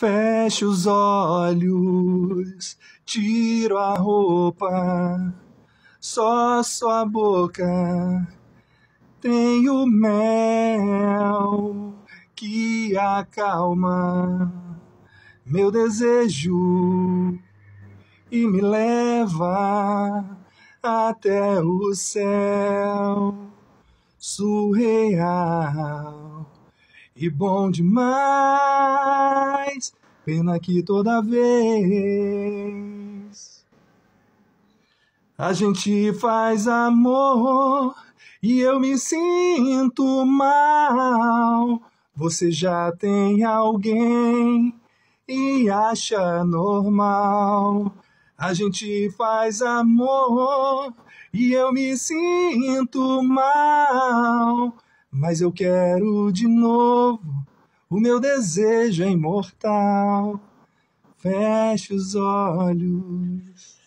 Fecho os olhos, tiro a roupa, só sua boca. Tenho mel que acalma meu desejo e me leva até o céu surreal. E bom demais, pena que toda vez a gente faz amor e eu me sinto mal. Você já tem alguém e acha normal. A gente faz amor e eu me sinto mal mas eu quero de novo. O meu desejo é imortal. Feche os olhos.